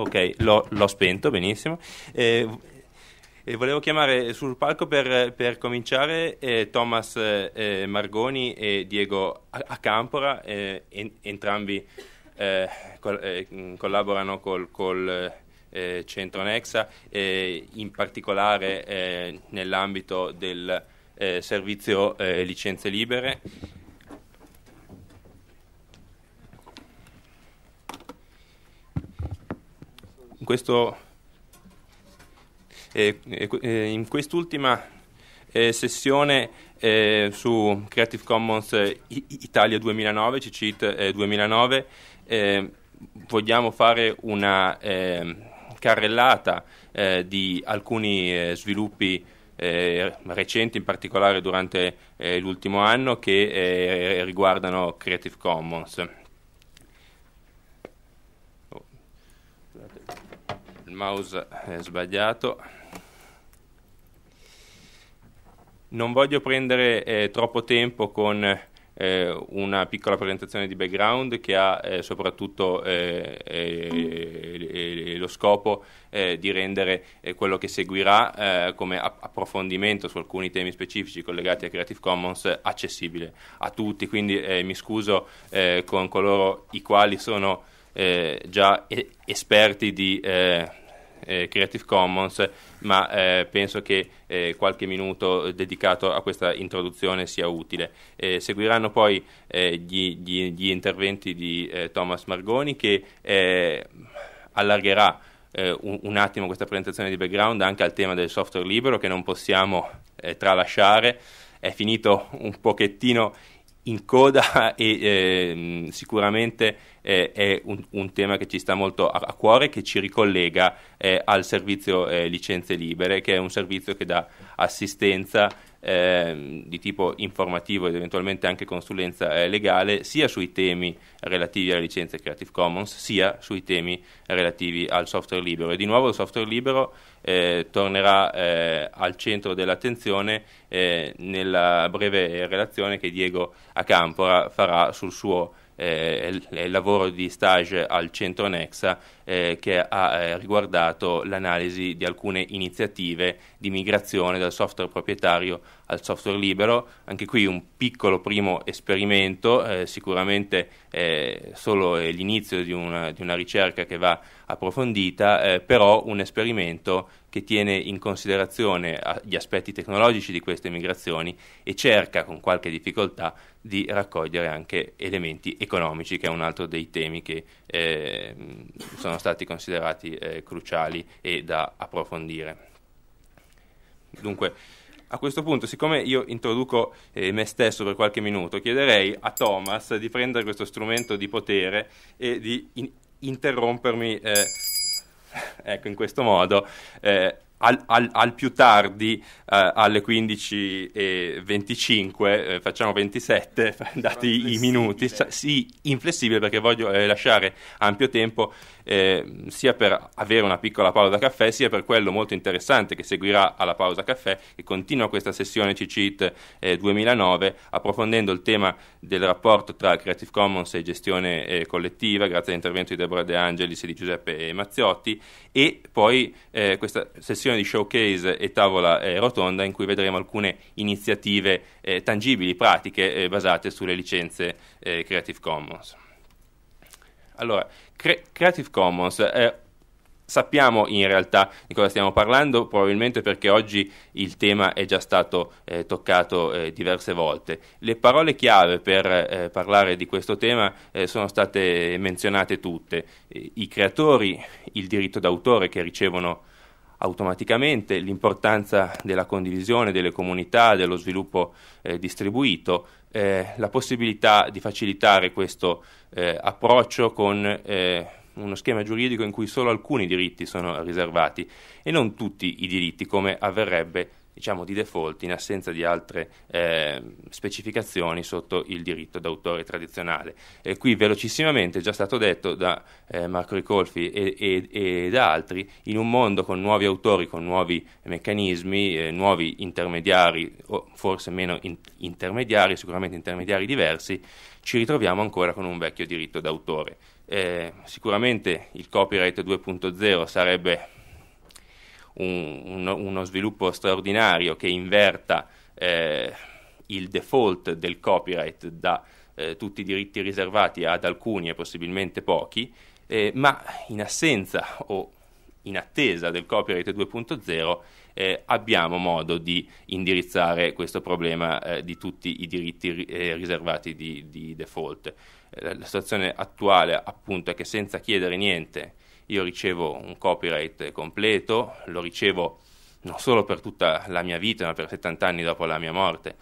Ok, l'ho, spento, benissimo. Eh, eh, volevo chiamare sul palco per, per cominciare eh, Thomas eh, Margoni e Diego Acampora, eh, en, entrambi eh, col, collaborano col, col Centro Nexa, in particolare nell'ambito del servizio licenze libere. in, questo, eh, eh, eh, in quest'ultima eh, sessione eh, su Creative Commons Italia 2009, CCIT 2009, vogliamo fare una carrellata di alcuni sviluppi eh, recenti, in particolare durante eh, l'ultimo anno, che eh, riguardano Creative Commons. mouse è sbagliato. Non voglio prendere eh, troppo tempo con eh, una piccola presentazione di background che ha eh, soprattutto eh, eh, eh, lo scopo di rendere quello che seguirà come approfondimento su alcuni temi specifici collegati a Creative Commons accessibile a tutti, quindi mi scuso con coloro i quali sono già esperti di eh, Creative Commons, ma eh, penso che eh, qualche minuto dedicato a questa introduzione sia utile. Eh, seguiranno poi eh, gli, gli, gli, interventi di eh, Thomas Margoni che allargherà un, un, attimo questa presentazione di background anche al tema del software libero che non possiamo tralasciare. È finito un pochettino in coda e eh, sicuramente eh, è un, un, tema che ci sta molto a, a cuore che ci ricollega eh, al servizio eh, licenze libere che è un servizio che dà assistenza eh, di tipo informativo ed eventualmente anche consulenza eh, legale sia sui temi relativi alle licenze Creative Commons sia sui temi relativi al software libero e di nuovo il software libero eh, tornerà eh, al centro dell'attenzione eh, nella breve relazione che Diego Acampora farà sul suo eh, il lavoro di stage al centro Nexa eh, che ha eh, riguardato l'analisi di alcune iniziative di migrazione dal software proprietario al software libero. Anche qui un piccolo primo esperimento, eh, sicuramente eh, solo l'inizio di una, di una, ricerca che va approfondita, eh, però un esperimento che tiene in considerazione ah, gli aspetti tecnologici di queste migrazioni e cerca con qualche difficoltà di raccogliere anche elementi economici, che è un altro dei temi che eh, sono stati considerati eh, cruciali e da approfondire. Dunque, a questo punto, siccome io introduco eh, me stesso per qualche minuto, chiederei a Thomas di prendere questo strumento di potere e di in- interrompermi, eh, ecco, in questo modo. Eh, al, al, al, più tardi eh, alle 15.25, eh, facciamo 27, dati i minuti, sì, inflessibile perché voglio eh, lasciare ampio tempo eh, sia per avere una piccola pausa caffè, sia per quello molto interessante che seguirà alla pausa caffè, che continua questa sessione CCIT eh, 2009, approfondendo il tema del rapporto tra Creative Commons e gestione eh, collettiva, grazie all'intervento di Deborah De Angelis e di Giuseppe Mazziotti, e poi eh, questa sessione di showcase e tavola eh, rotonda in cui vedremo alcune iniziative eh, tangibili, pratiche, basate sulle licenze Creative Commons. Allora, Cre- Creative Commons. Eh, sappiamo in realtà di cosa stiamo parlando, probabilmente perché oggi il tema è già stato eh, toccato eh, diverse volte. Le parole chiave per eh, parlare di questo tema eh, sono state menzionate tutte, i creatori, il diritto d'autore che ricevono automaticamente, l'importanza della condivisione, delle comunità, dello sviluppo eh, distribuito, eh, la possibilità di facilitare questo eh, approccio con eh, uno schema giuridico in cui solo alcuni diritti sono riservati e non tutti i diritti come avverrebbe diciamo, di default in assenza di altre eh, specificazioni sotto il diritto d'autore tradizionale. E qui velocissimamente, è già stato detto da eh, Marco Ricolfi e, e, e, da altri, in un mondo con nuovi autori, con nuovi meccanismi, eh, nuovi intermediari, o forse meno in, intermediari, sicuramente intermediari diversi, ci ritroviamo ancora con un vecchio diritto d'autore. Eh, sicuramente il copyright 2.0 sarebbe un, un, uno sviluppo straordinario che inverta eh, il default del copyright da eh, tutti i diritti riservati ad alcuni e possibilmente pochi, eh, ma in assenza o in attesa del copyright 2.0 eh, abbiamo modo di indirizzare questo problema eh, di tutti i diritti ri- eh, riservati di, di default. Eh, la situazione attuale appunto è che senza chiedere niente io ricevo un copyright completo, lo ricevo non solo per tutta la mia vita, ma per 70 anni dopo la mia morte,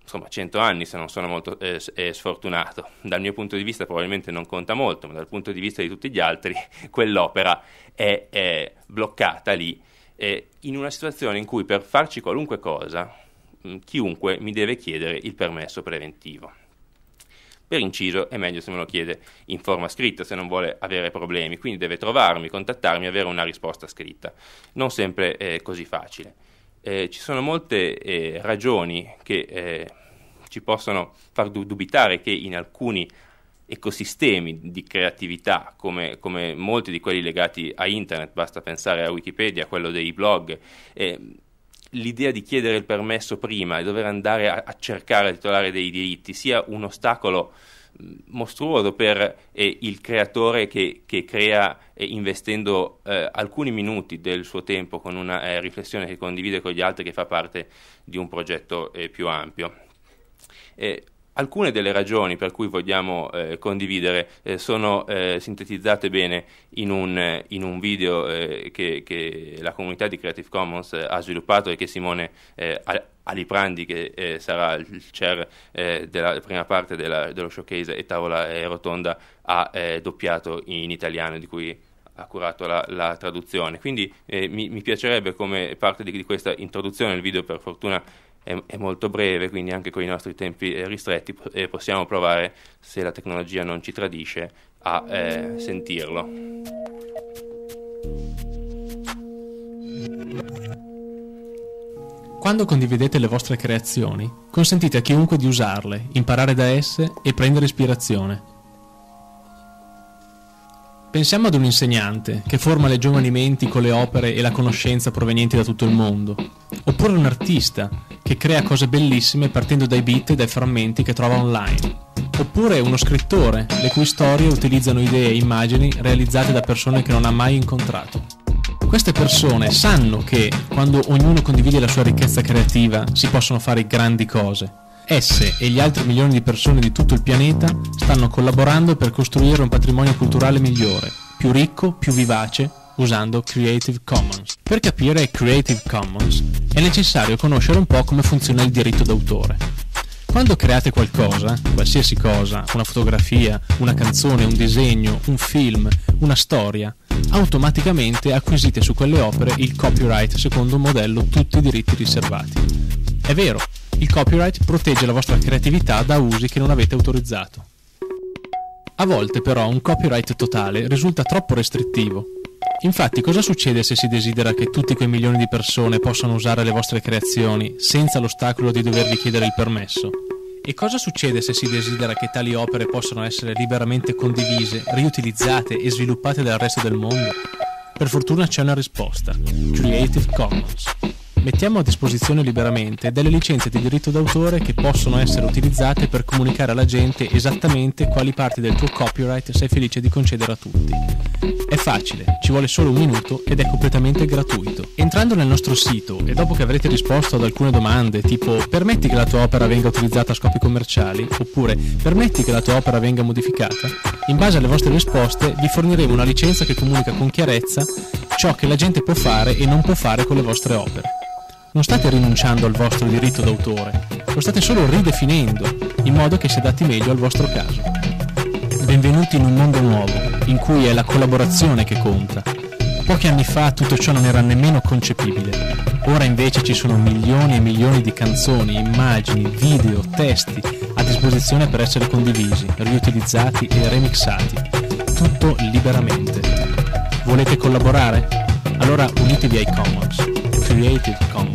insomma 100 anni se non sono molto eh, eh, sfortunato. Dal mio punto di vista probabilmente non conta molto, ma dal punto di vista di tutti gli altri quell'opera è, è bloccata lì eh, in una situazione in cui per farci qualunque cosa chiunque mi deve chiedere il permesso preventivo. Per inciso è meglio se me lo chiede in forma scritta, se non vuole avere problemi, quindi deve trovarmi, contattarmi, avere una risposta scritta. Non sempre è così facile. Eh, ci sono molte eh, ragioni che eh, ci possono far dubitare che in alcuni ecosistemi di creatività come, come, molti di quelli legati a internet, basta pensare a Wikipedia, a quello dei blog, eh, l'idea di chiedere il permesso prima e dover andare a, a cercare il titolare dei diritti sia un ostacolo mostruoso per eh, il creatore che, che crea eh, investendo eh, alcuni minuti del suo tempo con una eh, riflessione che condivide con gli altri che fa parte di un progetto eh, più ampio. Eh, Alcune delle ragioni per cui vogliamo eh, condividere eh, sono eh, sintetizzate bene in un, in un video eh, che, che, la comunità di Creative Commons eh, ha sviluppato e che Simone eh, Aliprandi, che sarà il chair della prima parte della, dello showcase e tavola rotonda, ha doppiato in italiano, di cui ha curato la, la traduzione. Quindi mi, mi, piacerebbe come parte di, di questa introduzione, il video per fortuna è, è, molto breve, quindi anche con i nostri tempi eh, ristretti eh, possiamo provare, se la tecnologia non ci tradisce, a eh, sentirlo. Quando condividete le vostre creazioni, consentite a chiunque di usarle, imparare da esse e prendere ispirazione. Pensiamo ad un insegnante che forma le giovani menti con le opere e la conoscenza provenienti da tutto il mondo, oppure un artista che crea cose bellissime partendo dai beat e dai frammenti che trova online, oppure uno scrittore le cui storie utilizzano idee e immagini realizzate da persone che non ha mai incontrato. Queste persone sanno che quando ognuno condivide la sua ricchezza creativa si possono fare grandi cose Esse e gli altri milioni di persone di tutto il pianeta stanno collaborando per costruire un patrimonio culturale migliore, più ricco, più vivace, usando Creative Commons. Per capire Creative Commons è necessario conoscere un po' come funziona il diritto d'autore. Quando create qualcosa, qualsiasi cosa, una fotografia, una canzone, un disegno, un film, una storia, automaticamente acquisite su quelle opere il copyright secondo un modello tutti i diritti riservati. È vero, il copyright protegge la vostra creatività da usi che non avete autorizzato. A volte però un copyright totale risulta troppo restrittivo. Infatti cosa succede se si desidera che tutti quei milioni di persone possano usare le vostre creazioni senza l'ostacolo di dovervi chiedere il permesso? E cosa succede se si desidera che tali opere possano essere liberamente condivise, riutilizzate e sviluppate dal resto del mondo? Per fortuna c'è una risposta, Creative Commons. Mettiamo a disposizione liberamente delle licenze di diritto d'autore che possono essere utilizzate per comunicare alla gente esattamente quali parti del tuo copyright sei felice di concedere a tutti. È facile, ci vuole solo un minuto ed è completamente gratuito. Entrando nel nostro sito e dopo che avrete risposto ad alcune domande tipo permetti che la tua opera venga utilizzata a scopi commerciali oppure permetti che la tua opera venga modificata, in base alle vostre risposte vi forniremo una licenza che comunica con chiarezza ciò che la gente può fare e non può fare con le vostre opere non state rinunciando al vostro diritto d'autore, lo state solo ridefinendo in modo che si adatti meglio al vostro caso. Benvenuti in un mondo nuovo, in cui è la collaborazione che conta. Pochi anni fa tutto ciò non era nemmeno concepibile. Ora invece ci sono milioni e milioni di canzoni, immagini, video, testi a disposizione per essere condivisi, riutilizzati e remixati. Tutto liberamente. Volete collaborare? Allora unitevi ai Commons. Creative Commons.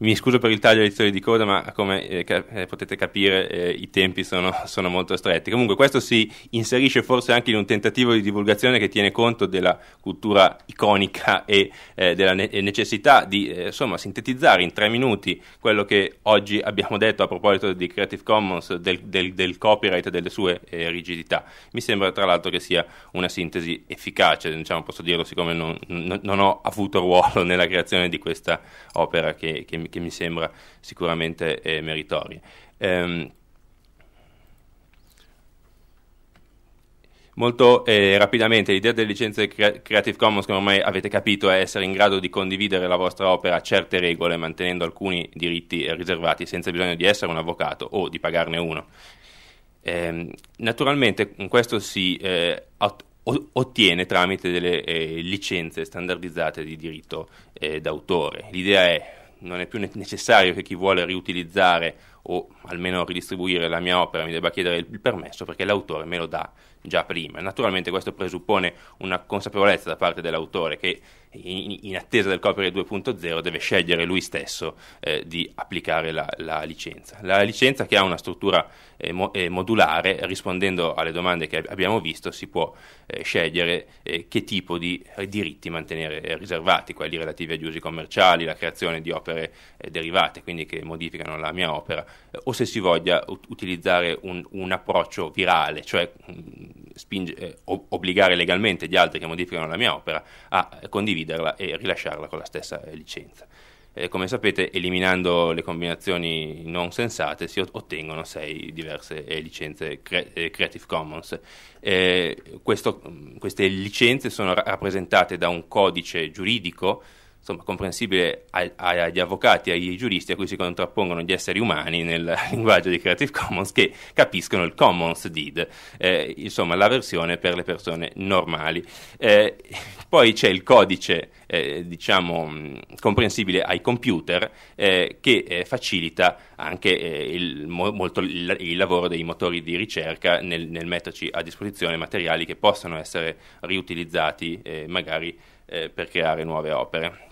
Mi scuso per il taglio di editori di coda, ma come eh, ca- eh, potete capire eh, i tempi sono, sono, molto stretti. Comunque questo si inserisce forse anche in un tentativo di divulgazione che tiene conto della cultura iconica e eh, della ne- necessità di eh, insomma, sintetizzare in tre minuti quello che oggi abbiamo detto a proposito di Creative Commons, del, del, del copyright e delle sue eh, rigidità. Mi sembra tra l'altro che sia una sintesi efficace, diciamo, posso dirlo siccome non, non, non ho avuto ruolo nella creazione di questa opera che, che mi che mi sembra sicuramente eh, meritoria. Eh, Molto eh, rapidamente, l'idea delle licenze Creative Commons, come ormai avete capito, è essere in grado di condividere la vostra opera a certe regole, mantenendo alcuni diritti riservati, senza bisogno di essere un avvocato o di pagarne uno. Eh, naturalmente questo si eh, ottiene tramite delle eh, licenze standardizzate di diritto eh, d'autore. L'idea è non è più necessario che chi vuole riutilizzare o almeno ridistribuire la mia opera mi debba chiedere il permesso perché l'autore me lo dà già prima. Naturalmente questo presuppone una consapevolezza da parte dell'autore che in, in attesa del copyright 2.0 deve scegliere lui stesso eh, di applicare la, la, licenza. La licenza che ha una struttura eh, mo, eh, modulare, rispondendo alle domande che abbiamo visto, si può eh, scegliere eh, che tipo di eh, diritti mantenere riservati, quelli relativi agli usi commerciali, la creazione di opere derivate, quindi che modificano la mia opera, o se si voglia ut- utilizzare un, un approccio virale, cioè mh, spinge, eh, obbligare legalmente gli altri che modificano la mia opera a condividerla e rilasciarla con la stessa eh, licenza. Eh, come sapete, eliminando le combinazioni non sensate si ottengono sei diverse eh, licenze cre- eh, Creative Commons. Questo, queste licenze sono rappresentate da un codice giuridico insomma, comprensibile agli avvocati, ai giuristi a cui si contrappongono gli esseri umani nel linguaggio di Creative Commons che capiscono il Commons Deed, eh, insomma la versione per le persone normali. Eh, poi c'è il codice, eh, diciamo, comprensibile ai computer eh, che eh, facilita anche eh, il, molto il, il, lavoro dei motori di ricerca nel, nel, metterci a disposizione materiali che possano essere riutilizzati magari per creare nuove opere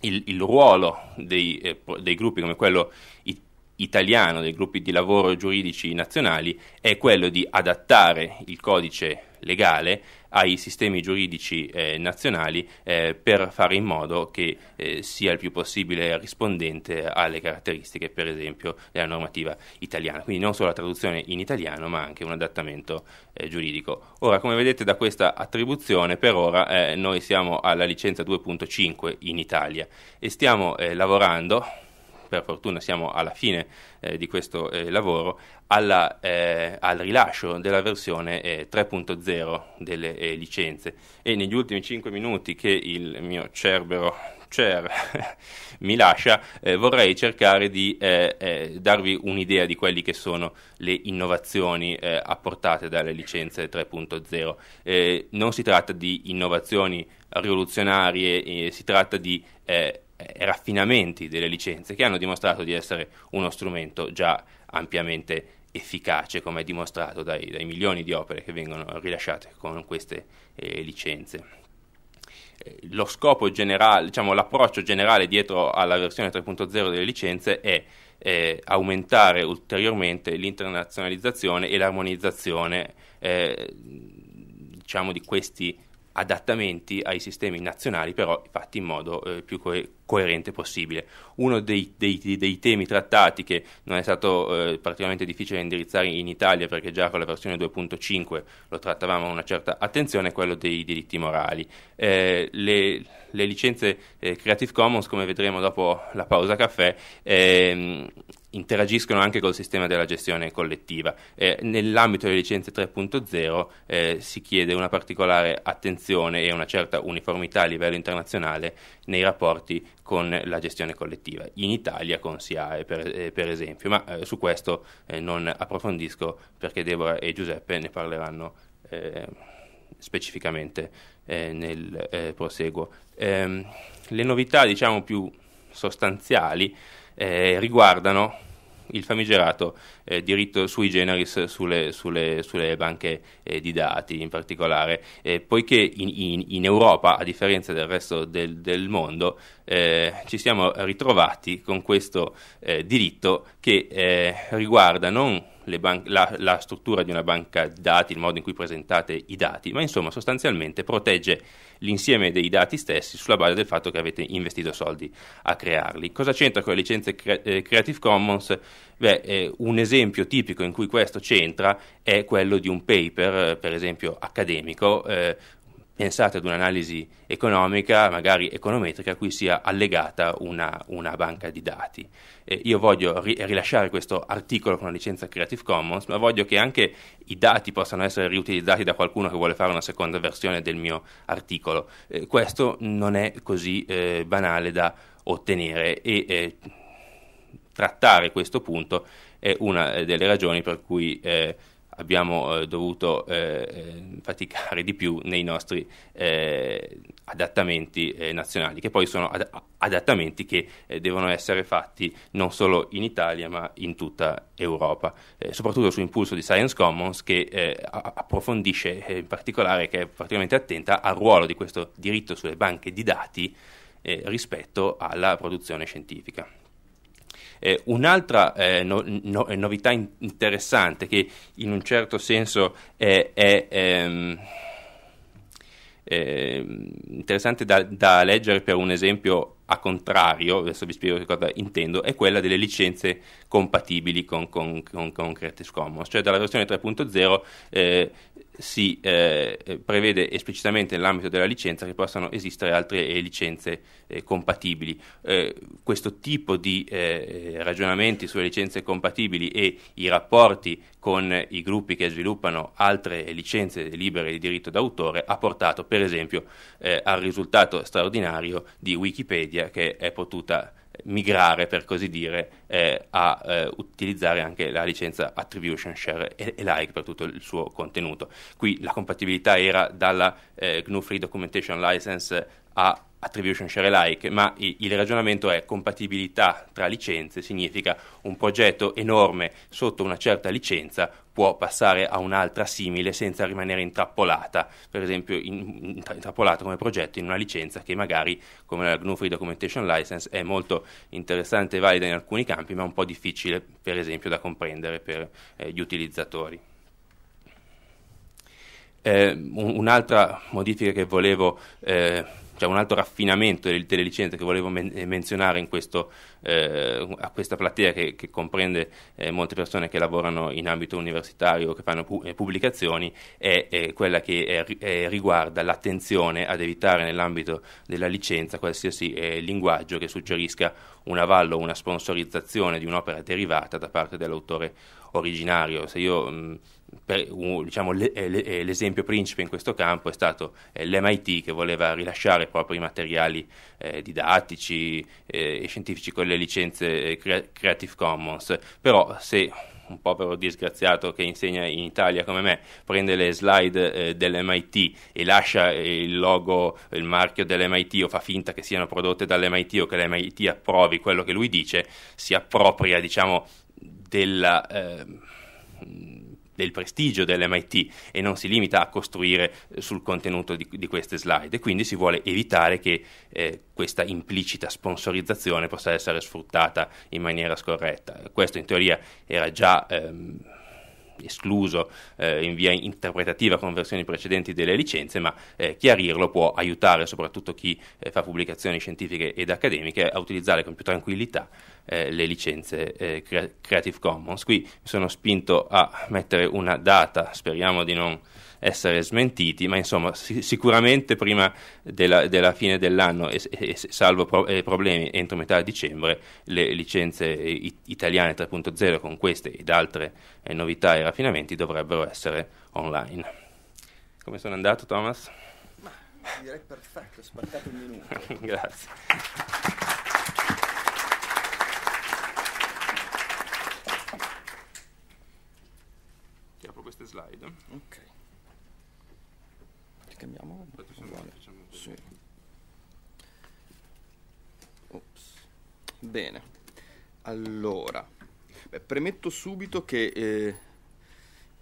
il, il ruolo dei, eh, dei, gruppi come quello it- italiano, dei gruppi di lavoro giuridici nazionali, è quello di adattare il codice legale ai sistemi giuridici eh, nazionali eh, per fare in modo che eh, sia il più possibile rispondente alle caratteristiche, per esempio, della normativa italiana. Quindi non solo la traduzione in italiano, ma anche un adattamento eh, giuridico. Ora, come vedete da questa attribuzione, per ora eh, noi siamo alla licenza 2.5 in Italia e stiamo eh, lavorando per fortuna siamo alla fine eh, di questo eh, lavoro, alla, eh, al rilascio della versione 3.0 eh, delle eh, licenze. E negli ultimi 5 minuti che il mio cerbero Cher mi lascia, eh, vorrei cercare di eh, eh, darvi un'idea di quelle che sono le innovazioni apportate dalle licenze 3.0. non si tratta di innovazioni rivoluzionarie, si tratta di eh, raffinamenti delle licenze che hanno dimostrato di essere uno strumento già ampiamente efficace, come è dimostrato dai, dai milioni di opere che vengono rilasciate con queste eh, licenze. Eh, lo scopo generale, diciamo l'approccio generale dietro alla versione 3.0 delle licenze è eh, aumentare ulteriormente l'internazionalizzazione e l'armonizzazione eh, diciamo di questi adattamenti ai sistemi nazionali, però fatti in modo eh, più co- coerente possibile. Uno dei, dei, dei temi trattati che non è stato eh, particolarmente difficile indirizzare in Italia perché già con la versione 2.5 lo trattavamo con una certa attenzione è quello dei diritti morali. Eh, le, le, licenze eh, Creative Commons, come vedremo dopo la pausa caffè, ehm, interagiscono anche col sistema della gestione collettiva. Eh, nell'ambito delle licenze 3.0 eh, si chiede una particolare attenzione e una certa uniformità a livello internazionale nei rapporti con la gestione collettiva, in Italia con SIAE per, eh, per esempio, ma eh, su questo eh, non approfondisco perché Deborah e Giuseppe ne parleranno eh, specificamente eh, nel proseguo. Ehm, le novità diciamo più sostanziali riguardano il famigerato eh, diritto sui generis sulle, sulle, sulle banche eh, di dati in particolare, eh, poiché in, in, in, Europa, a differenza del resto del, del mondo, eh, ci siamo ritrovati con questo eh, diritto che riguarda non Ban- la, la, struttura di una banca dati, il modo in cui presentate i dati, ma insomma sostanzialmente protegge l'insieme dei dati stessi sulla base del fatto che avete investito soldi a crearli. Cosa c'entra con le licenze cre- Creative Commons? Beh, eh, un esempio tipico in cui questo c'entra è quello di un paper, eh, per esempio accademico, eh, pensate ad un'analisi economica, magari econometrica, a cui sia allegata una, una banca di dati. Eh, io voglio ri- rilasciare questo articolo con la licenza Creative Commons, ma voglio che anche i dati possano essere riutilizzati da qualcuno che vuole fare una seconda versione del mio articolo. Eh, questo non è così eh, banale da ottenere e eh, trattare questo punto è una eh, delle ragioni per cui eh, abbiamo eh, dovuto eh, eh faticare di più nei nostri eh, adattamenti nazionali, che poi sono ad- adattamenti che devono essere fatti non solo in Italia ma in tutta Europa, soprattutto su impulso di Science Commons che approfondisce in particolare, che è particolarmente attenta al ruolo di questo diritto sulle banche di dati rispetto alla produzione scientifica. Eh, un'altra eh, no, no, novità in- interessante che in un certo senso è, è, è, ehm, è ehm, interessante da, da, leggere per un esempio a contrario, adesso vi spiego che cosa intendo, è quella delle licenze compatibili con, con, con, con Creative Commons, cioè dalla versione 3.0 eh, si eh, eh, prevede esplicitamente nell'ambito della licenza che possano esistere altre eh, licenze eh, compatibili. Eh, questo tipo di eh, ragionamenti sulle licenze compatibili e i rapporti con i gruppi che sviluppano altre licenze libere di diritto d'autore ha portato per esempio al risultato straordinario di Wikipedia che è potuta migrare, per così dire, eh, a eh, utilizzare anche la licenza attribution share e, e, like per tutto il suo contenuto. Qui la compatibilità era dalla eh, GNU Free Documentation License a attribution share alike, ma il ragionamento è compatibilità tra licenze, significa un progetto enorme sotto una certa licenza può passare a un'altra simile senza rimanere intrappolata, per esempio in, intrappolata come progetto in una licenza che magari come la GNU Free Documentation License è molto interessante e valida in alcuni campi, ma un po' difficile per esempio da comprendere per eh, gli utilizzatori. Eh, un'altra modifica che volevo eh, cioè un altro raffinamento delle, delle licenze che volevo men- eh, menzionare questo, eh, a questa platea che, che comprende eh, molte persone che lavorano in ambito universitario, che fanno pu- eh, pubblicazioni, è, è, quella che è, riguarda l'attenzione ad evitare nell'ambito della licenza qualsiasi eh, linguaggio che suggerisca un avallo o una sponsorizzazione di un'opera derivata da parte dell'autore originario. Se io mh, Diciamo, eh, eh, l'esempio principe in questo campo è stato eh, l'MIT che voleva rilasciare i propri materiali didattici e scientifici con le licenze Creative Commons, però se un povero disgraziato che insegna in Italia come me prende le slide dell'MIT e lascia il logo, il marchio dell'MIT o fa finta che siano prodotte dall'MIT o che l'MIT approvi quello che lui dice, si appropria diciamo della... Eh, del prestigio dell'MIT e non si limita a costruire eh, sul contenuto di, di queste slide. E quindi si vuole evitare che eh, questa implicita sponsorizzazione possa essere sfruttata in maniera scorretta. Questo in teoria era già... Ehm, escluso eh, in via interpretativa con versioni precedenti delle licenze, ma eh, chiarirlo può aiutare soprattutto chi eh, fa pubblicazioni scientifiche ed accademiche a utilizzare con più tranquillità eh, le licenze eh, Creative Commons. Qui mi sono spinto a mettere una data, speriamo di non essere smentiti, ma insomma sic- sicuramente prima della, della, fine dell'anno, e, e salvo pro- e eh, problemi entro metà dicembre, le licenze it- italiane 3.0 con queste ed altre eh, novità e raffinamenti dovrebbero essere online. Come sono andato Thomas? Ma, direi perfetto, ho spaccato un minuto. Grazie. queste slide. Ok cambiamo. Sì. Bene, allora, beh, premetto subito che eh,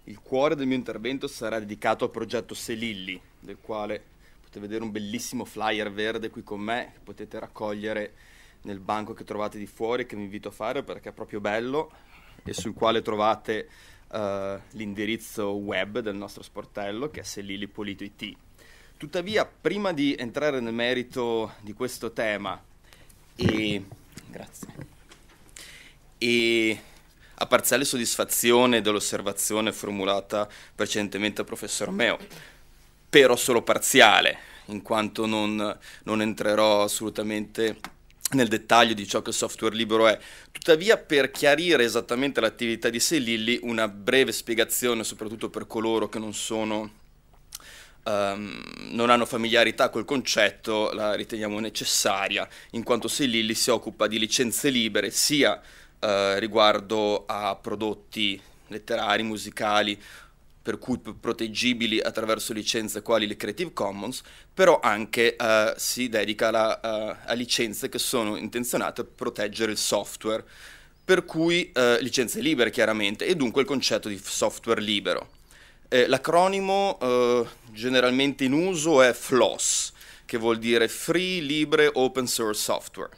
il cuore del mio intervento sarà dedicato al progetto Selilli, del quale potete vedere un bellissimo flyer verde qui con me, che potete raccogliere nel banco che trovate di fuori, che vi invito a fare perché è proprio bello, e sul quale trovate Uh, l'indirizzo web del nostro sportello che è selilipolito.it Tuttavia, prima di entrare nel merito di questo tema e, grazie, e a parziale soddisfazione dell'osservazione formulata precedentemente dal professor Meo, però solo parziale, in quanto non, non entrerò assolutamente nel dettaglio di ciò che il software libero è. Tuttavia, per chiarire esattamente l'attività di Selilli, una breve spiegazione, soprattutto per coloro che non sono um, non hanno familiarità col concetto, la riteniamo necessaria, in quanto se Lilly si occupa di licenze libere sia uh, riguardo a prodotti letterari, musicali, per cui proteggibili attraverso licenze quali le Creative Commons, però anche uh, si dedica alla, uh, a licenze che sono intenzionate a proteggere il software, per cui uh, licenze libere chiaramente, e dunque il concetto di software libero. Eh, l'acronimo eh, generalmente in uso è FLOSS, che vuol dire Free, Libre, Open Source Software.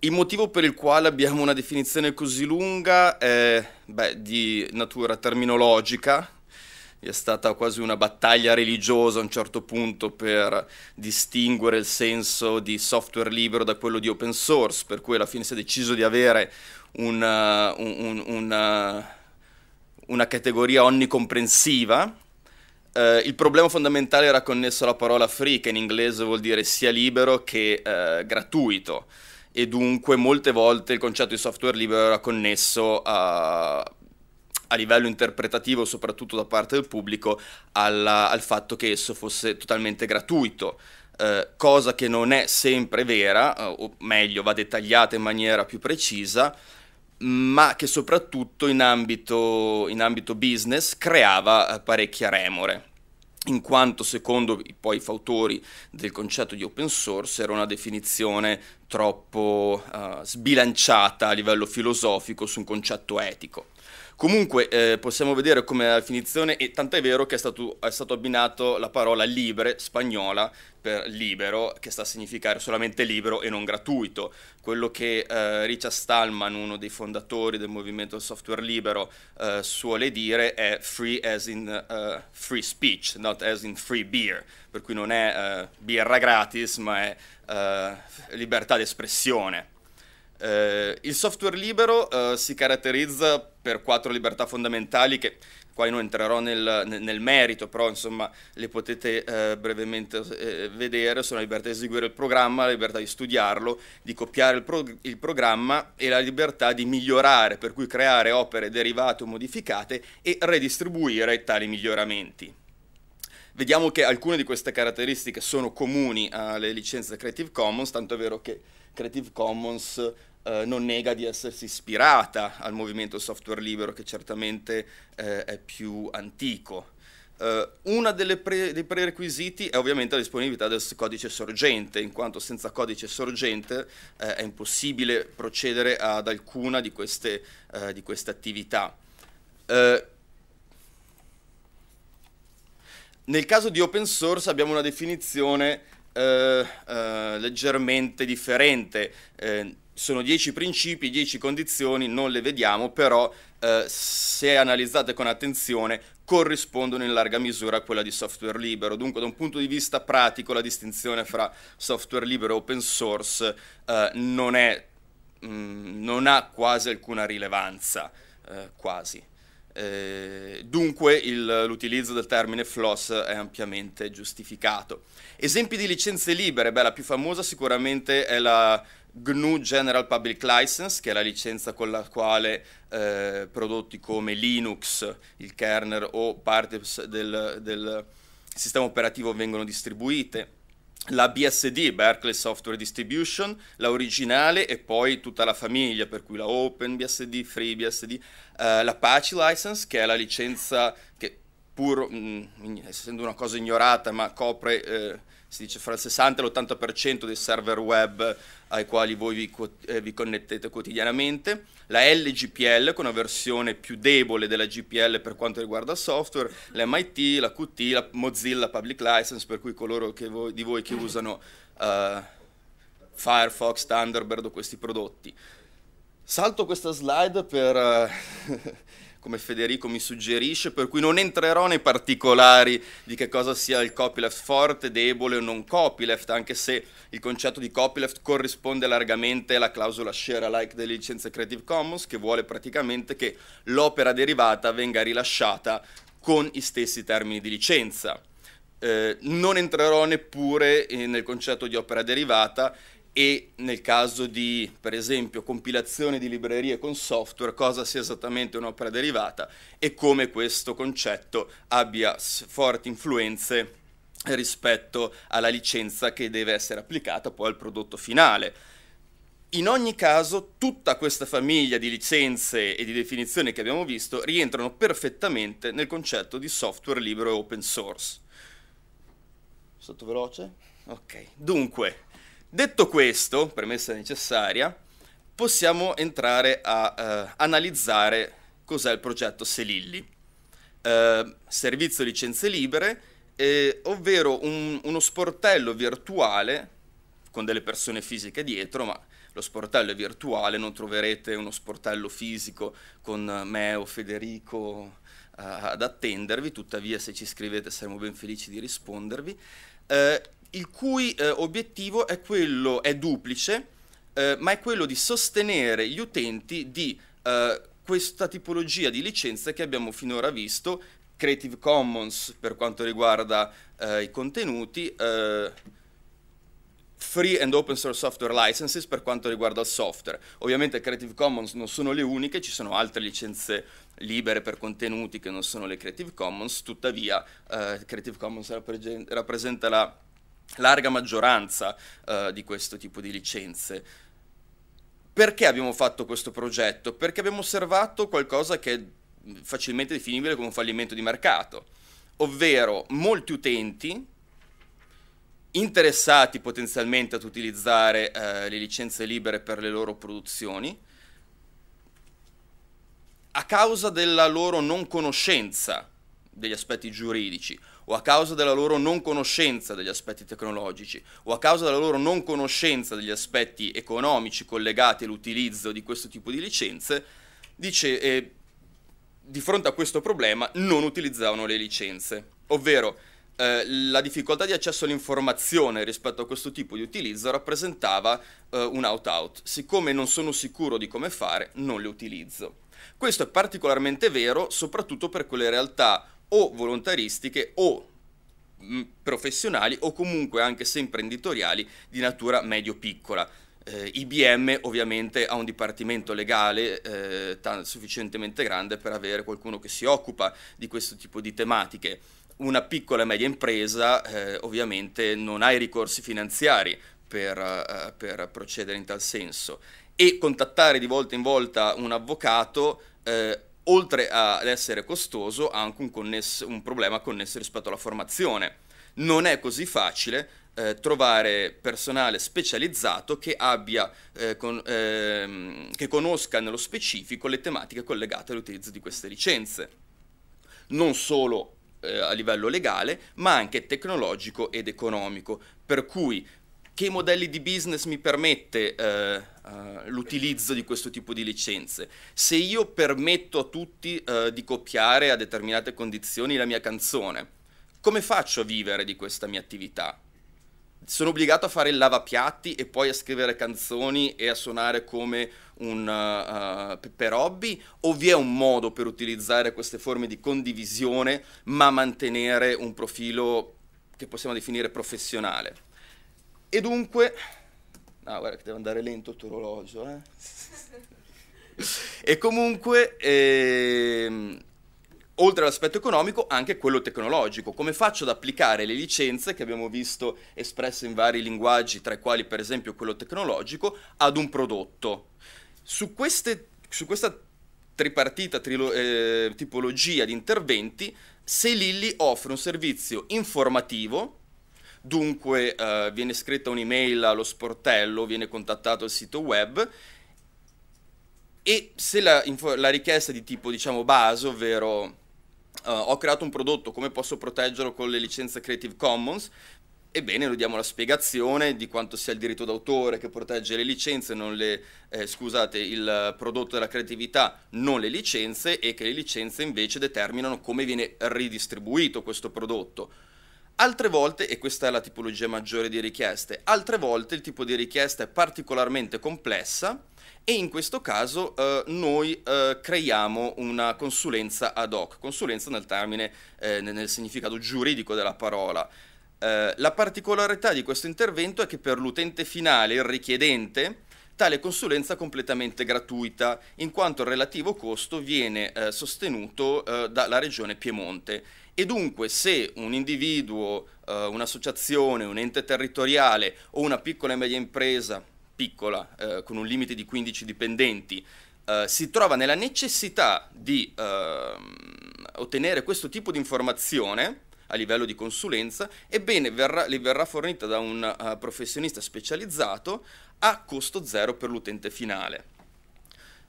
Il motivo per il quale abbiamo una definizione così lunga è beh, di natura terminologica, è stata quasi una battaglia religiosa a un certo punto per distinguere il senso di software libero da quello di open source, per cui alla fine si è deciso di avere una, eh, un, un, una eh, una categoria onnicomprensiva, Uh, il problema fondamentale era connesso alla parola free, che in inglese vuol dire sia libero che uh, gratuito, e dunque molte volte il concetto di software libero era connesso a, a livello interpretativo, soprattutto da parte del pubblico, alla, al fatto che esso fosse totalmente gratuito. Uh, cosa che non è sempre vera, o meglio, va dettagliata in maniera più precisa, ma che soprattutto in ambito, in ambito business creava eh, parecchia remore in quanto secondo i poi fautori del concetto di open source era una definizione troppo uh, sbilanciata a livello filosofico su un concetto etico. Comunque eh, possiamo vedere come la definizione, e tant'è vero che è stato, è stato abbinato la parola libre spagnola per libero, che sta a significare solamente libero e non gratuito. Quello che eh, Richard Stallman, uno dei fondatori del movimento software libero, eh, suole dire è free as in uh, free speech, not as in free beer, per cui non è uh, birra gratis, ma è uh, libertà d'espressione. Eh, il software libero eh, si caratterizza per quattro libertà fondamentali che qua non entrerò nel, nel, merito, però insomma le potete eh, brevemente eh, vedere, sono la libertà di eseguire il programma, la libertà di studiarlo, di copiare il, prog- il programma e la libertà di migliorare, per cui creare opere derivate o modificate e redistribuire tali miglioramenti. Vediamo che alcune di queste caratteristiche sono comuni alle licenze Creative Commons, tanto è vero che Creative Commons eh, non nega di essersi ispirata al movimento software libero che certamente eh, è più antico. Eh, uno pre- dei prerequisiti è ovviamente la disponibilità del codice sorgente, in quanto senza codice sorgente eh, è impossibile procedere ad alcuna di queste, eh, di queste attività. Eh, nel caso di open source abbiamo una definizione eh, eh, leggermente differente. Eh, sono 10 principi, 10 condizioni, non le vediamo, però eh, se analizzate con attenzione corrispondono in larga misura a quella di software libero. Dunque da un punto di vista pratico la distinzione fra software libero e open source eh, non, è, mh, mm, non, ha quasi alcuna rilevanza, quasi. Eh, dunque l'utilizzo del termine floss è ampiamente giustificato. Esempi di licenze libere, beh, la più famosa sicuramente è la GNU General Public License, che è la licenza con la quale eh, prodotti come Linux, il kernel o parte del, del sistema operativo vengono distribuite la BSD, Berkeley Software Distribution, la originale e poi tutta la famiglia, per cui la OpenBSD, FreeBSD, Free eh, l'Apache License, che è la licenza che pur mh, mm, essendo una cosa ignorata, ma copre eh, si dice fra il 60 e l'80% dei server web ai quali voi vi, eh, vi, connettete quotidianamente, la LGPL con una versione più debole della GPL per quanto riguarda software, l'MIT, la Qt, la Mozilla Public License, per cui coloro voi, di voi che usano eh, Firefox, Thunderbird o questi prodotti. Salto questa slide per... Eh, come Federico mi suggerisce, per cui non entrerò nei particolari di che cosa sia il copyleft forte, debole o non copyleft, anche se il concetto di copyleft corrisponde largamente alla clausola share alike delle licenze Creative Commons, che vuole praticamente che l'opera derivata venga rilasciata con i stessi termini di licenza. Eh, non entrerò neppure eh, nel concetto di opera derivata e nel caso di, per esempio, compilazione di librerie con software, cosa sia esattamente un'opera derivata e come questo concetto abbia forti influenze rispetto alla licenza che deve essere applicata poi al prodotto finale. In ogni caso, tutta questa famiglia di licenze e di definizioni che abbiamo visto rientrano perfettamente nel concetto di software libero e open source. Sotto veloce? Ok, dunque, Detto questo, premessa necessaria, possiamo entrare a eh, analizzare cos'è il progetto Selilli. Eh, servizio licenze libere, eh, ovvero un, uno sportello virtuale con delle persone fisiche dietro, ma lo sportello è virtuale, non troverete uno sportello fisico con me o Federico eh, ad attendervi, tuttavia se ci scrivete saremo ben felici di rispondervi. Eh, il cui eh, obiettivo è quello, è duplice, eh, ma è quello di sostenere gli utenti di eh, questa tipologia di licenze che abbiamo finora visto, Creative Commons per quanto riguarda eh, i contenuti, eh, free and open source software licenses per quanto riguarda il software. Ovviamente Creative Commons non sono le uniche, ci sono altre licenze libere per contenuti che non sono le Creative Commons, tuttavia eh, Creative Commons rappresenta la larga maggioranza uh, di questo tipo di licenze. Perché abbiamo fatto questo progetto? Perché abbiamo osservato qualcosa che è facilmente definibile come un fallimento di mercato, ovvero molti utenti interessati potenzialmente ad utilizzare eh, le licenze libere per le loro produzioni, a causa della loro non conoscenza degli aspetti giuridici o a causa della loro non conoscenza degli aspetti tecnologici o a causa della loro non conoscenza degli aspetti economici collegati all'utilizzo di questo tipo di licenze, dice, eh, di fronte a questo problema non utilizzavano le licenze, ovvero eh, la difficoltà di accesso all'informazione rispetto a questo tipo di utilizzo rappresentava eh, un out-out, siccome non sono sicuro di come fare, non le utilizzo. Questo è particolarmente vero soprattutto per quelle realtà o volontaristiche o mm, professionali o comunque anche se imprenditoriali di natura medio-piccola. Eh, IBM ovviamente ha un dipartimento legale eh, t- sufficientemente grande per avere qualcuno che si occupa di questo tipo di tematiche. Una piccola e media impresa eh, ovviamente non ha i ricorsi finanziari per, eh, per, procedere in tal senso e contattare di volta in volta un avvocato eh, oltre ad essere costoso, ha anche un, connesso, un problema connesso rispetto alla formazione. Non è così facile eh, trovare personale specializzato che, abbia, eh, con, eh, che conosca nello specifico le tematiche collegate all'utilizzo di queste licenze. Non solo eh, a livello legale, ma anche tecnologico ed economico. Per cui che modelli di business mi permette eh, uh, l'utilizzo di questo tipo di licenze. Se io permetto a tutti uh, di copiare a determinate condizioni la mia canzone, come faccio a vivere di questa mia attività? Sono obbligato a fare il lavapiatti e poi a scrivere canzoni e a suonare come un uh, per hobby? O vi è un modo per utilizzare queste forme di condivisione ma mantenere un profilo che possiamo definire professionale? E dunque... No, guarda che devo andare lento il tuo orologio, eh. e comunque... Ehm, oltre all'aspetto economico, anche quello tecnologico. Come faccio ad applicare le licenze che abbiamo visto espresse in vari linguaggi, tra i quali per esempio quello tecnologico, ad un prodotto? Su, queste, su questa tripartita trilo, eh, tipologia di interventi, se Selilli offre un servizio informativo Dunque eh, viene scritta un'email allo sportello, viene contattato il sito web e se la, la richiesta è di tipo diciamo base, ovvero eh, ho creato un prodotto, come posso proteggerlo con le licenze Creative Commons? Ebbene, noi diamo la spiegazione di quanto sia il diritto d'autore che protegge le licenze, le, eh, scusate, il prodotto della creatività, non le licenze, e che le licenze invece determinano come viene ridistribuito questo prodotto. Altre volte, e questa è la tipologia maggiore di richieste, altre volte il tipo di richiesta è particolarmente complessa e in questo caso eh, noi eh, creiamo una consulenza ad hoc, consulenza nel termine, eh, nel significato giuridico della parola. Eh, la particolarità di questo intervento è che per l'utente finale, il richiedente, tale consulenza è completamente gratuita, in quanto il relativo costo viene eh, sostenuto eh, dalla regione Piemonte e dunque se un individuo, eh, un'associazione, un ente territoriale o una piccola e media impresa, piccola, eh, con un limite di 15 dipendenti, eh, si trova nella necessità di ehm, ottenere questo tipo di informazione a livello di consulenza, ebbene verrà, le verrà fornita da un uh, professionista specializzato a costo zero per l'utente finale.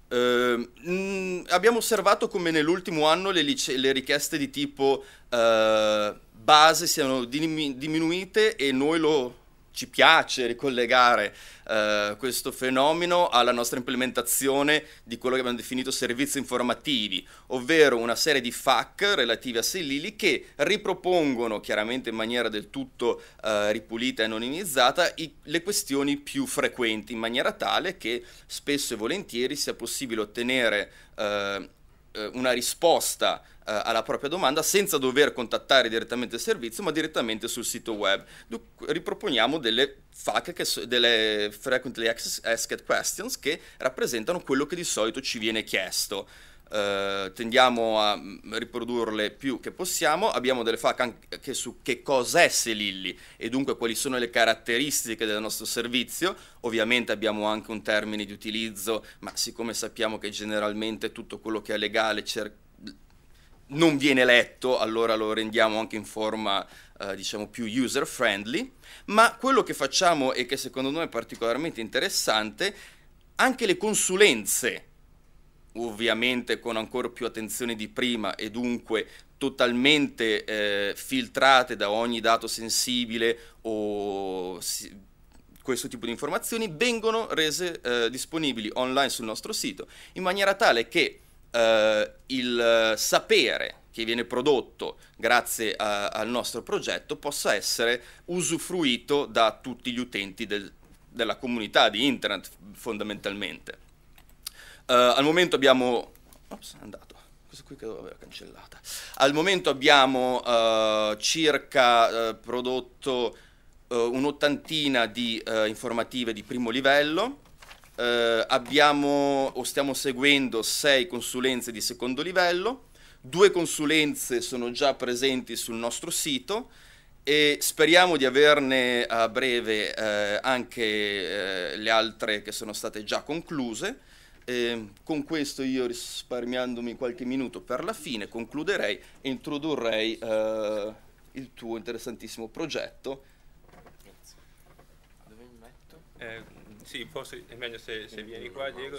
Eh, mh, mm, abbiamo osservato come nell'ultimo anno le, lice- le richieste di tipo eh, base siano dim- diminuite e noi lo ci piace ricollegare eh, questo fenomeno alla nostra implementazione di quello che abbiamo definito servizi informativi, ovvero una serie di FAC relativi a Selili che ripropongono chiaramente in maniera del tutto eh, ripulita e anonimizzata i, le questioni più frequenti, in maniera tale che spesso e volentieri sia possibile ottenere eh, eh una risposta eh, alla propria domanda senza dover contattare direttamente il servizio, ma direttamente sul sito web. Dunque, riproponiamo delle FAQ, so, delle Frequently Asked Questions, che rappresentano quello che di solito ci viene chiesto. Uh, tendiamo a mm, riprodurle più che possiamo, abbiamo delle FAQ anche su che cos'è Selilli e dunque quali sono le caratteristiche del nostro servizio, ovviamente abbiamo anche un termine di utilizzo, ma siccome sappiamo che generalmente tutto quello che è legale cerca non viene letto, allora lo rendiamo anche in forma eh, diciamo più user friendly, ma quello che facciamo e che secondo noi è particolarmente interessante, anche le consulenze, ovviamente con ancora più attenzione di prima e dunque totalmente eh, filtrate da ogni dato sensibile o si, questo tipo di informazioni, vengono rese eh, disponibili online sul nostro sito in maniera tale che eh, il eh, sapere che viene prodotto grazie a, eh, al nostro progetto possa essere usufruito da tutti gli utenti del, della comunità di internet fondamentalmente. Eh, al momento abbiamo... Ops, è andato. Questo qui credo l'avevo cancellata. Al momento abbiamo eh, circa eh, prodotto un'ottantina di informative di primo livello, eh, abbiamo o stiamo seguendo sei consulenze di secondo livello, due consulenze sono già presenti sul nostro sito e speriamo di averne a breve eh, anche eh, le altre che sono state già concluse. E ehm, con questo io risparmiandomi qualche minuto per la fine concluderei e introdurrei eh, il tuo interessantissimo progetto. Grazie. Dove mi metto? Eh, Sí, pues en año se, se viene igual, Diego.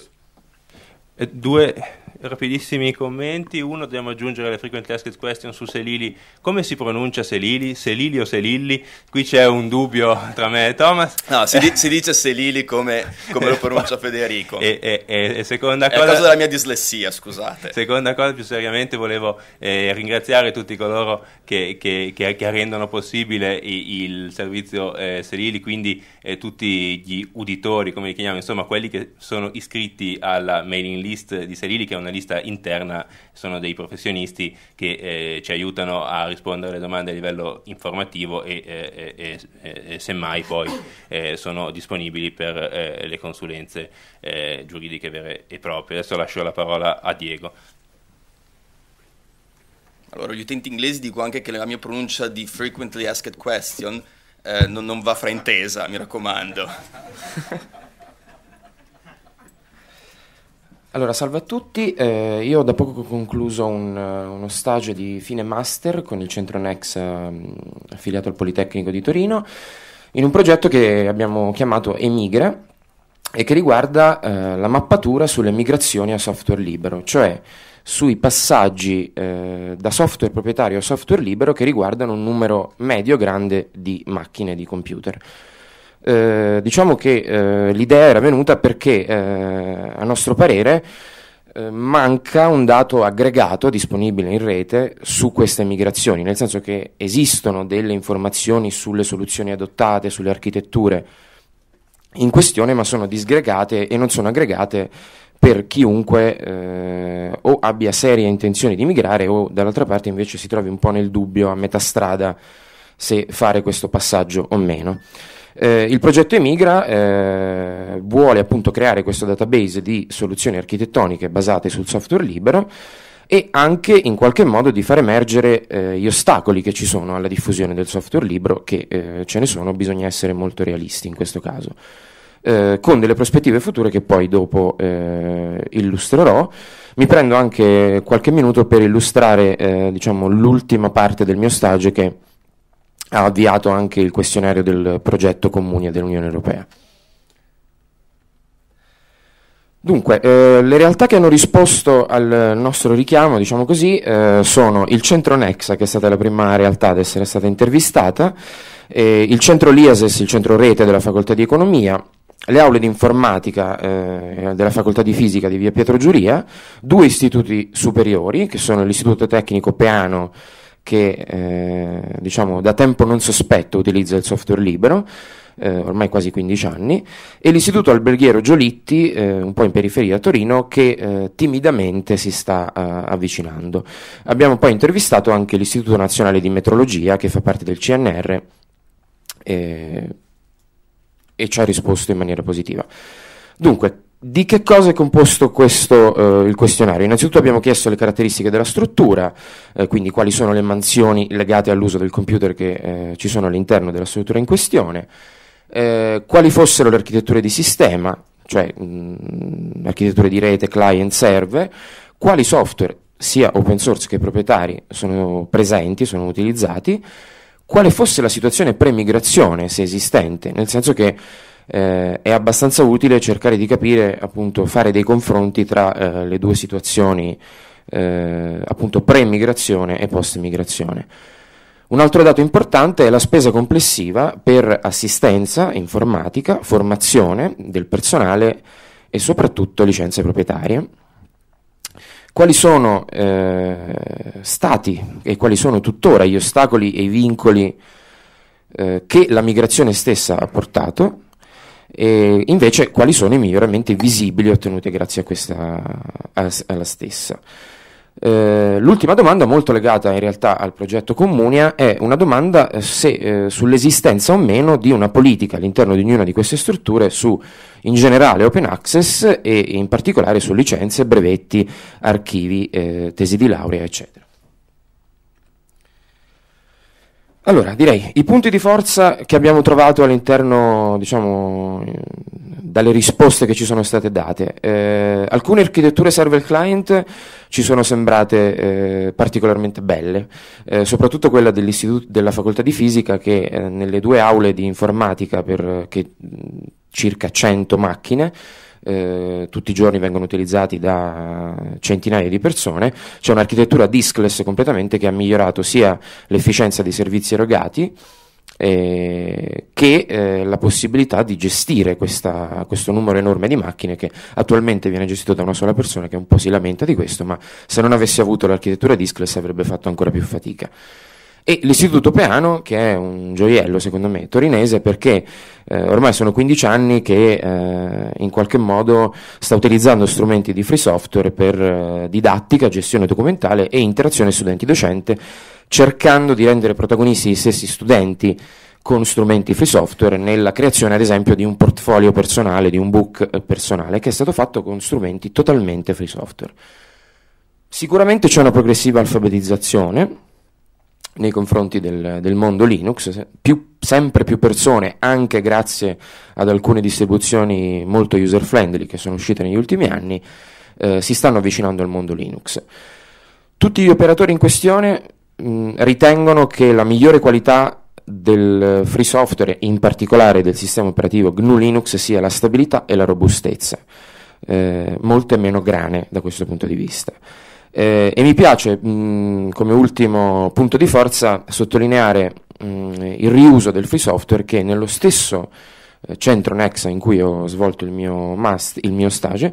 due rapidissimi commenti. Uno, dobbiamo aggiungere le frequent asked questions su Selili. Come si pronuncia Selili? Selili o Selilli? Qui c'è un dubbio tra me e Thomas. No, si, di- si dice Selili come, come, lo esatto. pronuncia Federico. E, e, e, e seconda cosa... È a causa della mia dislessia, scusate. Seconda cosa, più seriamente, volevo eh, ringraziare tutti coloro che, che, che, che rendono possibile il, il servizio eh, Selili, quindi eh, tutti gli uditori, come li chiamiamo, insomma quelli che sono iscritti alla mailing list list di Salili, che è una lista interna, sono dei professionisti che eh, ci aiutano a rispondere alle domande a livello informativo e, eh, e, e, e semmai poi eh, sono disponibili per eh, le consulenze eh, giuridiche vere e proprie. Adesso lascio la parola a Diego. Allora, gli utenti inglesi dico anche che la mia pronuncia di frequently asked question eh, non, non va fraintesa, mi raccomando. Allora, salve a tutti, eh, io da poco ho concluso un, eh, uno stage di fine master con il centro Nex eh, affiliato al Politecnico di Torino in un progetto che abbiamo chiamato Emigra e che riguarda eh, la mappatura sulle migrazioni a software libero, cioè sui passaggi eh, da software proprietario a software libero che riguardano un numero medio grande di macchine, di computer eh, diciamo che eh, l'idea era venuta perché, eh, a nostro parere, eh, manca un dato aggregato disponibile in rete su queste migrazioni, nel senso che esistono delle informazioni sulle soluzioni adottate, sulle architetture in questione, ma sono disgregate e non sono aggregate per chiunque eh, o abbia serie intenzioni di migrare o dall'altra parte invece si trovi un po' nel dubbio a metà strada se fare questo passaggio o meno. Eh, il progetto Emigra eh, vuole appunto creare questo database di soluzioni architettoniche basate sul software libero e anche in qualche modo di far emergere eh, gli ostacoli che ci sono alla diffusione del software libero, che eh, ce ne sono, bisogna essere molto realisti in questo caso. Eh, con delle prospettive future che poi dopo eh, illustrerò. Mi prendo anche qualche minuto per illustrare eh, diciamo, l'ultima parte del mio stagio che ha avviato anche il questionario del progetto comune dell'Unione Europea. Dunque, eh, le realtà che hanno risposto al nostro richiamo, diciamo così, eh, sono il centro Nexa, che è stata la prima realtà ad essere stata intervistata, eh, il centro Liases, il centro rete della facoltà di economia, le aule di informatica eh, della facoltà di fisica di via Pietro Giuria, due istituti superiori che sono l'Istituto Tecnico Peano che eh, diciamo, da tempo non sospetto utilizza il software libero, eh, ormai quasi 15 anni, e l'istituto alberghiero Giolitti, eh, un po' in periferia a Torino, che eh, timidamente si sta eh, avvicinando. Abbiamo poi intervistato anche l'Istituto Nazionale di Metrologia, che fa parte del CNR, eh, e ci ha risposto in maniera positiva. Dunque, di che cosa è composto questo, eh, il questionario? Innanzitutto abbiamo chiesto le caratteristiche della struttura, eh, quindi quali sono le mansioni legate all'uso del computer che eh, ci sono all'interno della struttura in questione, eh, quali fossero le architetture di sistema, cioè mh, mm, architetture di rete, client, server, quali software, sia open source che proprietari, sono presenti, sono utilizzati, quale fosse la situazione pre-migrazione, se esistente, nel senso che eh, è abbastanza utile cercare di capire, appunto, fare dei confronti tra eh, le due situazioni, eh, appunto, pre-migrazione e post-migrazione. Un altro dato importante è la spesa complessiva per assistenza informatica, formazione del personale e soprattutto licenze proprietarie. Quali sono eh, stati e quali sono tuttora gli ostacoli e i vincoli eh, che la migrazione stessa ha portato e invece quali sono i miglioramenti visibili ottenuti grazie a questa, alla stessa. Eh, l'ultima domanda, molto legata in realtà al progetto Comunia è una domanda eh, se, eh, sull'esistenza o meno di una politica all'interno di ognuna di queste strutture su, in generale, open access e in particolare su licenze, brevetti, archivi, eh, tesi di laurea, eccetera. Allora, direi i punti di forza che abbiamo trovato all'interno, diciamo, dalle risposte che ci sono state date. Eh, alcune architetture server client ci sono sembrate eh, particolarmente belle, eh, soprattutto quella della facoltà di fisica che eh, nelle due aule di informatica per mm, circa 100 macchine eh, tutti i giorni vengono utilizzati da centinaia di persone, c'è un'architettura diskless completamente che ha migliorato sia l'efficienza dei servizi erogati eh, che eh, la possibilità di gestire questa, questo numero enorme di macchine che attualmente viene gestito da una sola persona che un po' si lamenta di questo, ma se non avesse avuto l'architettura diskless avrebbe fatto ancora più fatica e l'Istituto Peano, che è un gioiello secondo me torinese, perché eh, ormai sono 15 anni che eh, in qualche modo sta utilizzando strumenti di free software per eh, didattica, gestione documentale e interazione studenti-docente, cercando di rendere protagonisti gli stessi studenti con strumenti free software nella creazione ad esempio di un portfolio personale, di un book personale, che è stato fatto con strumenti totalmente free software. Sicuramente c'è una progressiva alfabetizzazione, nei confronti del, del mondo Linux, più, sempre più persone, anche grazie ad alcune distribuzioni molto user friendly che sono uscite negli ultimi anni, eh, si stanno avvicinando al mondo Linux. Tutti gli operatori in questione mh, mm, ritengono che la migliore qualità del free software, in particolare del sistema operativo GNU Linux, sia la stabilità e la robustezza, eh, molte meno grane da questo punto di vista. Eh, e mi piace mh, mm, come ultimo punto di forza sottolineare mh, mm, il riuso del free software che nello stesso eh, centro Nexa in cui ho svolto il mio, must, il mio stage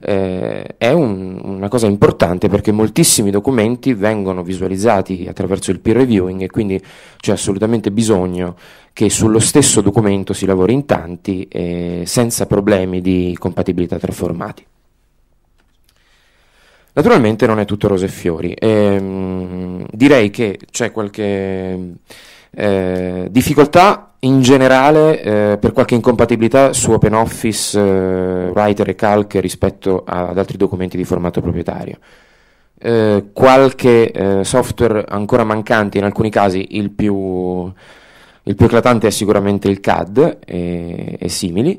eh, è un, una cosa importante perché moltissimi documenti vengono visualizzati attraverso il peer reviewing e quindi c'è assolutamente bisogno che sullo stesso documento si lavori in tanti eh, senza problemi di compatibilità tra formati. Naturalmente non è tutto rose e fiori. Ehm, direi che c'è qualche eh, difficoltà in generale eh, per qualche incompatibilità su OpenOffice, eh, Writer e Calc rispetto ad altri documenti di formato proprietario. Eh, qualche eh, software ancora mancante, in alcuni casi il più, il più eclatante è sicuramente il CAD e, eh, e simili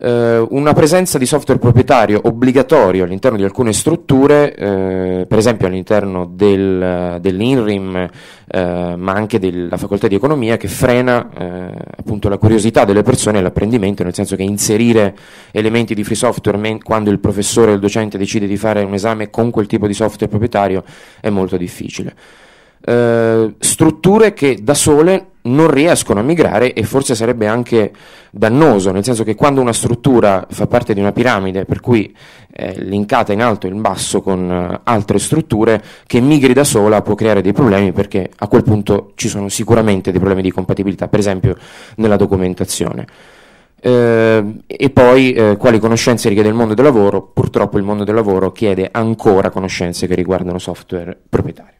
eh, una presenza di software proprietario obbligatorio all'interno di alcune strutture, eh, per esempio all'interno del, dell'INRIM, eh, ma anche della facoltà di economia, che frena eh, appunto la curiosità delle persone e l'apprendimento, nel senso che inserire elementi di free software men- quando il professore o il docente decide di fare un esame con quel tipo di software proprietario è molto difficile eh, strutture che da sole non riescono a migrare e forse sarebbe anche dannoso, nel senso che quando una struttura fa parte di una piramide, per cui è eh, linkata in alto e in basso con eh, altre strutture, che migri da sola può creare dei problemi perché a quel punto ci sono sicuramente dei problemi di compatibilità, per esempio nella documentazione. Eh, e poi eh, quali conoscenze richiede il mondo del lavoro? Purtroppo il mondo del lavoro chiede ancora conoscenze che riguardano software proprietario.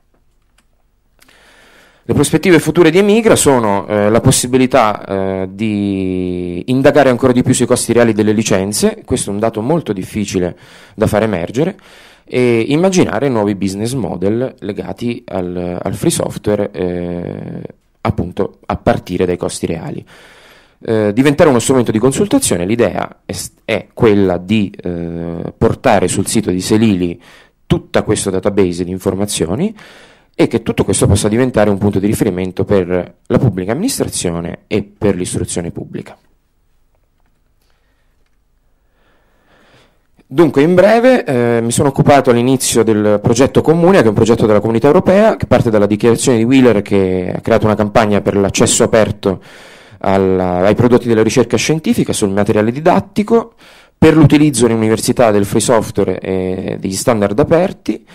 Le prospettive future di Emigra sono eh, la possibilità eh, di indagare ancora di più sui costi reali delle licenze, questo è un dato molto difficile da far emergere, e immaginare nuovi business model legati al, al free software eh, appunto a partire dai costi reali. Eh, diventare uno strumento di consultazione, l'idea è, è quella di eh, portare sul sito di Selili tutto questo database di informazioni e che tutto questo possa diventare un punto di riferimento per la pubblica amministrazione e per l'istruzione pubblica. Dunque, in breve, eh, mi sono occupato all'inizio del progetto Comune, che è un progetto della comunità europea, che parte dalla dichiarazione di Wheeler, che ha creato una campagna per l'accesso aperto alla, ai prodotti della ricerca scientifica sul materiale didattico, per l'utilizzo in università del free software e degli standard aperti,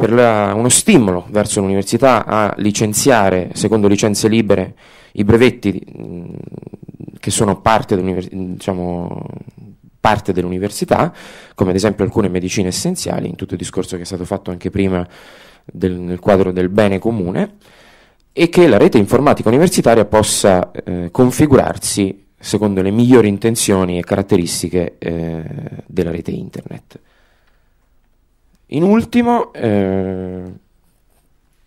per la, uno stimolo verso l'università a licenziare, secondo licenze libere, i brevetti mh, che sono parte, diciamo, parte, dell'università, come ad esempio alcune medicine essenziali, in tutto il discorso che è stato fatto anche prima del, nel quadro del bene comune, e che la rete informatica universitaria possa eh, configurarsi secondo le migliori intenzioni e caratteristiche eh, della rete internet. In ultimo, eh,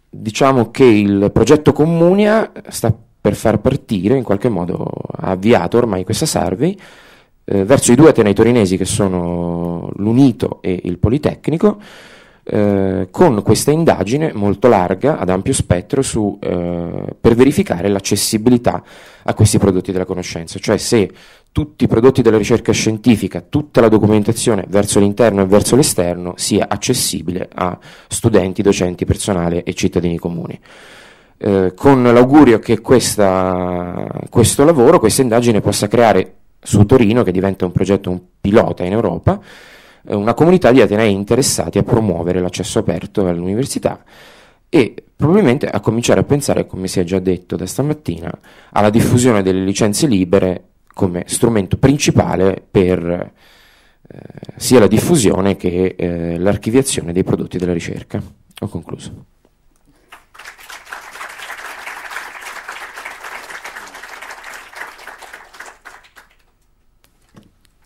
diciamo che il progetto Comunia sta per far partire, in qualche modo ha avviato ormai questa survey, eh, verso i due atenei torinesi che sono l'Unito e il Politecnico, eh, con questa indagine molto larga, ad ampio spettro, su, eh, per verificare l'accessibilità a questi prodotti della conoscenza, cioè se tutti i prodotti della ricerca scientifica, tutta la documentazione verso l'interno e verso l'esterno sia accessibile a studenti, docenti, personale e cittadini comuni. Eh, con l'augurio che questa, questo lavoro, questa indagine possa creare su Torino, che diventa un progetto un pilota in Europa, eh, una comunità di atenei interessati a promuovere l'accesso aperto all'università e probabilmente a cominciare a pensare, come si è già detto da stamattina, alla diffusione delle licenze libere come strumento principale per eh, sia la diffusione che eh, l'archiviazione dei prodotti della ricerca. Ho concluso.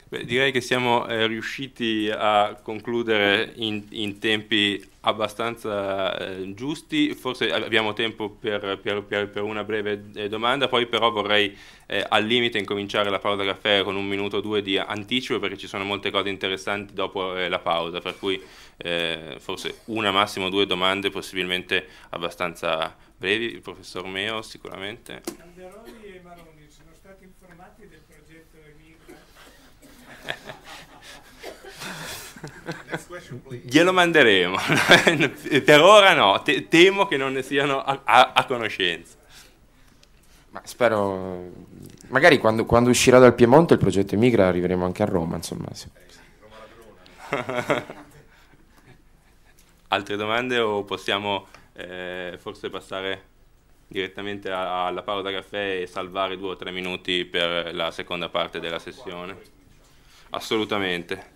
Beh, direi che siamo eh, riusciti a concludere in, in tempi abbastanza eh, giusti, forse abbiamo tempo per, per, per, per una breve eh, domanda, poi però vorrei eh, al limite incominciare la pausa caffè con un minuto o due di anticipo perché ci sono molte cose interessanti dopo eh, la pausa, per cui eh, forse una, massimo due domande possibilmente abbastanza brevi, il professor Meo sicuramente. Glielo manderemo, per ora no, Te- temo che non ne siano a, a-, a conoscenza. Ma spero, magari quando, quando, uscirà dal Piemonte il progetto Emigra arriveremo anche a Roma, insomma. Sì. Altre domande o possiamo eh, forse passare direttamente alla pausa caffè e salvare due o tre minuti per la seconda parte della sessione? Assolutamente.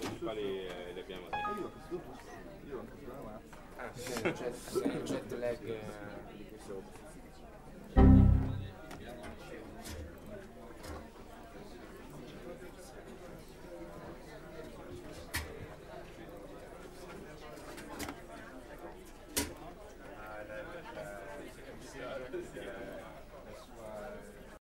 Jetlag, jetlag